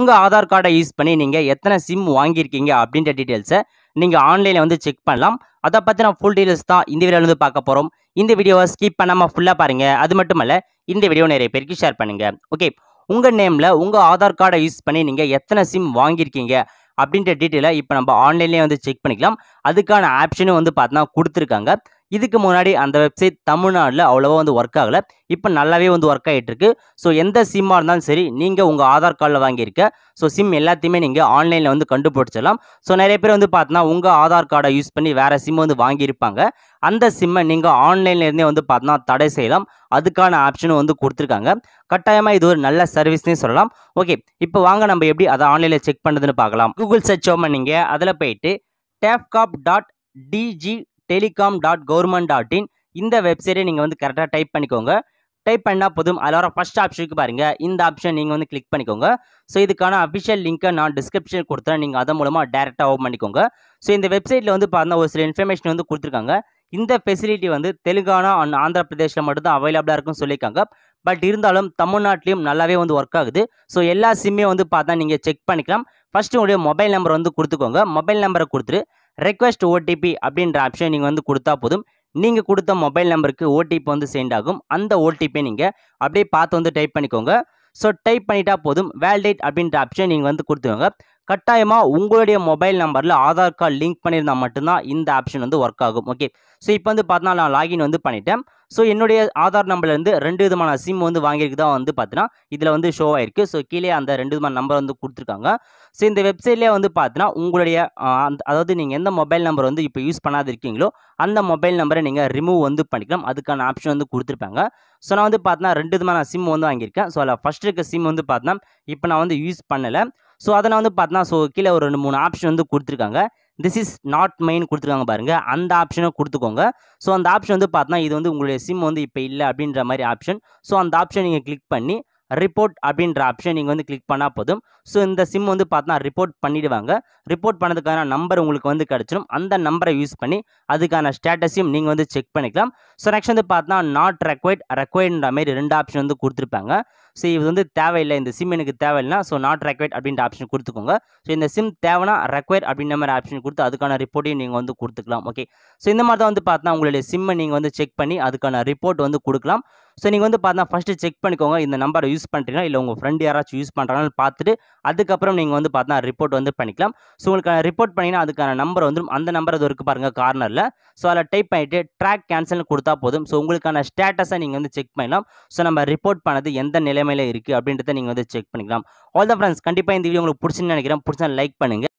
உங்கள் ஆதார் கார்டை யூஸ் பண்ணி நீங்கள் எத்தனை சிம் வாங்கியிருக்கீங்க அப்படின்ற டீட்டெயில்ஸை நீங்கள் ஆன்லைனில் வந்து செக் பண்ணலாம் அதை பற்றின ஃபுல் டீட்டெயில்ஸ் தான் இந்த வீடியோலேருந்து வந்து பார்க்க போகிறோம் இந்த வீடியோவை ஸ்கிப் பண்ணாமல் ஃபுல்லாக பாருங்கள் அது மட்டும் இல்லை இந்த வீடியோ நிறைய பேருக்கு ஷேர் பண்ணுங்கள் ஓகே உங்கள் நேமில் உங்கள் ஆதார் கார்டை யூஸ் பண்ணி நீங்கள் எத்தனை சிம் வாங்கியிருக்கீங்க அப்படின்ற டீட்டெயிலை இப்போ நம்ம ஆன்லைன்லேயே வந்து செக் பண்ணிக்கலாம் அதுக்கான ஆப்ஷனும் வந்து பார்த்தோன்னா கொடுத்துருக்காங்க இதுக்கு முன்னாடி அந்த வெப்சைட் தமிழ்நாட்டில் அவ்வளோவா வந்து ஒர்க் ஆகலை இப்போ நல்லாவே வந்து ஒர்க் ஆகிட்டு இருக்கு ஸோ எந்த சிம்மாக இருந்தாலும் சரி நீங்கள் உங்கள் ஆதார் கார்டில் வாங்கியிருக்க ஸோ சிம் எல்லாத்தையுமே நீங்கள் ஆன்லைனில் வந்து கண்டுபிடிச்சிடலாம் ஸோ நிறைய பேர் வந்து பார்த்தீங்கன்னா உங்கள் ஆதார் கார்டை யூஸ் பண்ணி வேறு சிம் வந்து வாங்கியிருப்பாங்க அந்த சிம்மை நீங்கள் ஆன்லைன்லேருந்தே வந்து பார்த்தீங்கன்னா தடை செய்யலாம் அதுக்கான ஆப்ஷனும் வந்து கொடுத்துருக்காங்க கட்டாயமாக இது ஒரு நல்ல சர்வீஸ்னே சொல்லலாம் ஓகே இப்போ வாங்க நம்ம எப்படி அதை ஆன்லைனில் செக் பண்ணுறதுன்னு பார்க்கலாம் கூகுள் சர்ச் ஓமன் நீங்கள் அதில் போயிட்டு TAFCOP dot DG telecom dot government dot in இந்த வெப்சைட்டை நீங்கள் வந்து கரெக்டாக டைப் பண்ணிக்கோங்க டைப் பண்ணால் போதும் அதில் வர ஃபஸ்ட் ஆப்ஷனுக்கு பாருங்கள் இந்த ஆப்ஷன் நீங்கள் வந்து கிளிக் பண்ணிக்கோங்க ஸோ இதுக்கான அஃபிஷியல் லிங்க்கை நான் டிஸ்கிரிப்ஷன் கொடுத்தேன் நீங்கள் அதன் மூலமாக டேரெக்டாக ஓப்பன் பண்ணிக்கோங்க ஸோ இந்த வெப்சைட்டில் வந்து பார்த்தா ஒரு சில இன்ஃபர்மேஷன் வந்து கொடுத்துருக்காங்க இந்த ஃபெசிலிட்டி வந்து தெலுங்கானா அண்ட் ஆந்திர பிரதேஷில் மட்டும்தான் அவைலபிளாக இருக்குன்னு சொல்லியிருக்காங்க பட் இருந்தாலும் தமிழ்நாட்டிலையும் நல்லாவே வந்து ஒர்க் ஆகுது ஸோ எல்லா சிம்மையும் வந்து பார்த்தா நீங்கள் செக் பண்ணிக்கலாம் ஃபஸ்ட்டு உங்களுடைய மொபைல் நம்பர் வந்து கொடுத்துக்கோங்க மொபைல் நம்பரை கொடுத்துட்டு ரெக்வஸ்ட் ஓடிபி அப்படின்ற ஆப்ஷன் நீங்கள் வந்து கொடுத்தா போதும் நீங்கள் கொடுத்த மொபைல் நம்பருக்கு ஓடிபி வந்து சென்ட் ஆகும் அந்த ஓடிபி நீங்கள் அப்படியே பார்த்து வந்து டைப் பண்ணிக்கோங்க ஸோ டைப் பண்ணிட்டா போதும் வேல்டேட் அப்படின்ற ஆப்ஷன் நீங்கள் வந்து கொடுத்துக்கோங்க கட்டாயமாக உங்களுடைய மொபைல் நம்பரில் ஆதார் கார்டு லிங்க் பண்ணியிருந்தால் மட்டும்தான் இந்த ஆப்ஷன் வந்து ஒர்க் ஆகும் ஓகே ஸோ இப்போ வந்து பார்த்தா நான் லாகின் வந்து பண்ணிட்டேன் ஸோ என்னுடைய ஆதார் நம்பர்லேருந்து ரெண்டு விதமான சிம் வந்து வாங்கியிருக்குதான் வந்து பார்த்தீங்கன்னா இதில் வந்து ஷோ ஆயிருக்கு ஸோ கீழே அந்த ரெண்டு விதமான நம்பர் வந்து கொடுத்துருக்காங்க ஸோ இந்த வெப்சைட்லேயே வந்து பார்த்தீங்கன்னா உங்களுடைய அதாவது நீங்கள் எந்த மொபைல் நம்பர் வந்து இப்போ யூஸ் பண்ணாது இருக்கீங்களோ அந்த மொபைல் நம்பரை நீங்கள் ரிமூவ் வந்து பண்ணிக்கலாம் அதுக்கான ஆப்ஷன் வந்து கொடுத்துருப்பாங்க ஸோ நான் வந்து பார்த்தீங்கன்னா ரெண்டு விதமான சிம் வந்து வாங்கியிருக்கேன் ஸோ அதில் ஃபஸ்ட் இருக்க சிம் வந்து பார்த்தீங்கன்னா இப்போ நான் வந்து யூஸ் பண்ணலை ஸோ நான் வந்து பார்த்தோன்னா ஸோ கீழே ஒரு ரெண்டு மூணு ஆப்ஷன் வந்து கொடுத்துருக்காங்க திஸ் இஸ் நாட் மெயின் கொடுத்துருக்காங்க பாருங்கள் அந்த ஆப்ஷனை கொடுத்துக்கோங்க ஸோ அந்த ஆப்ஷன் வந்து பார்த்தோன்னா இது வந்து உங்களுடைய சிம் வந்து இப்போ இல்லை அப்படின்ற மாதிரி ஆப்ஷன் ஸோ அந்த ஆப்ஷன் நீங்கள் கிளிக் பண்ணி ரிப்போர்ட் அப்படின்ற ஆப்ஷன் நீங்கள் வந்து கிளிக் பண்ணால் போதும் ஸோ இந்த சிம் வந்து பார்த்தோன்னா ரிப்போர்ட் பண்ணிவிடுவாங்க ரிப்போர்ட் பண்ணதுக்கான நம்பர் உங்களுக்கு வந்து கிடச்சிடும் அந்த நம்பரை யூஸ் பண்ணி அதுக்கான ஸ்டேட்டஸையும் நீங்கள் வந்து செக் பண்ணிக்கலாம் ஸோ நெக்ஸ்ட் வந்து பார்த்தோன்னா நாட் ரெக்வைட் ரெக்வைர்ன்ற மாதிரி ரெண்டு ஆப்ஷன் வந்து கொடுத்துருப்பாங்க ஸோ இது வந்து தேவையில்லை இந்த சிம் எனக்கு தேவையில்லைனா ஸோ நாட் ரெக்வைட் அப்படின்ற ஆப்ஷன் கொடுத்துக்கோங்க ஸோ இந்த சிம் தேவைனா ரெக்வைர் அப்படின்ற மாதிரி ஆப்ஷன் கொடுத்து அதுக்கான ரிப்போர்ட்டையும் நீங்கள் வந்து கொடுத்துக்கலாம் ஓகே ஸோ இந்த மாதிரி தான் வந்து பார்த்தா உங்களுடைய சிம்மை நீங்கள் வந்து செக் பண்ணி அதுக்கான ரிப்போர்ட் வந்து கொடுக்கலாம் ஸோ நீங்கள் வந்து பார்த்தா ஃபஸ்ட்டு செக் பண்ணிக்கோங்க இந்த நம்பரை யூஸ் பண்ணுறீங்கன்னா இல்லை உங்கள் ஃப்ரெண்ட் யாராச்சும் யூஸ் பண்ணுறாங்கன்னு பார்த்துட்டு அதுக்கப்புறம் நீங்கள் வந்து பார்த்தா ரிப்போர்ட் வந்து பண்ணிக்கலாம் ஸோ உங்களுக்கான ரிப்போர்ட் பண்ணிங்கன்னா அதுக்கான நம்பர் வந்துடும் அந்த நம்பர் அது இருக்குது பாருங்கள் கார்னரில் ஸோ அதில் டைப் பண்ணிவிட்டு ட்ராக் கேன்சல்னு கொடுத்தா போதும் ஸோ உங்களுக்கான ஸ்டேட்டஸை நீங்கள் வந்து செக் பண்ணலாம் ஸோ நம்ம ரிப்போர்ட் பண்ணது எந்த நிலை நிலைமையில் இருக்குது அப்படின்றத நீங்கள் வந்து செக் பண்ணிக்கலாம் ஆல் த ஃப்ரெண்ட்ஸ் கண்டிப்பாக இந்த வீடியோ உங்களுக்கு பிடிச்சுன்னு நினைக்கிறேன் பிடிச்சா லைக் பண்ணுங்கள்